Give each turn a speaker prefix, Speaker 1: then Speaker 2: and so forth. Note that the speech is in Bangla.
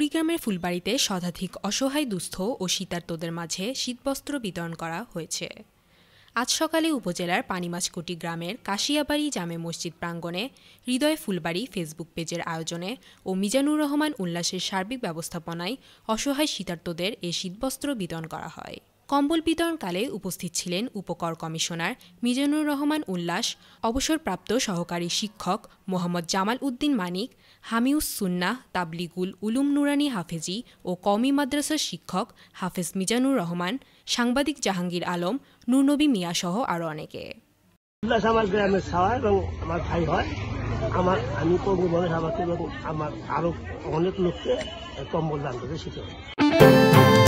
Speaker 1: কুড়িগ্রামের ফুলবাড়িতে শতাধিক অসহায় দুস্থ ও শীতার্তদের মাঝে শীতবস্ত্র বিতরণ করা হয়েছে আজ সকালে উপজেলার পানিমাছকুটি গ্রামের কাশিয়াবাড়ি জামে মসজিদ প্রাঙ্গণে হৃদয় ফুলবাড়ি ফেসবুক পেজের আয়োজনে ও মিজানুর রহমান উল্লাসের সার্বিক ব্যবস্থাপনায় অসহায় শীতার্তদের এ শীতবস্ত্র বিতরণ করা হয় কম্বল বিতরণকালে উপস্থিত ছিলেন উপকর কমিশনার মিজানুর রহমান উল্লাস অবসরপ্রাপ্ত সহকারী শিক্ষক মোহাম্মদ জামাল উদ্দিন মানিক হামিউস সুন্না তাবলিগুল উলুম নুরানি হাফেজি ও কমি মাদ্রাসার শিক্ষক হাফেজ মিজানুর রহমান সাংবাদিক জাহাঙ্গীর আলম নুরনবী মিয়াসহ আরও অনেকে
Speaker 2: উল্লাস আমার গ্রামের ছাওয়া এবং আমার ভাই হয় আমার আমি কর্মী মানুষ আমাকে এবং আমার আরো অনেক লোককে কম্বল দান করে শিখে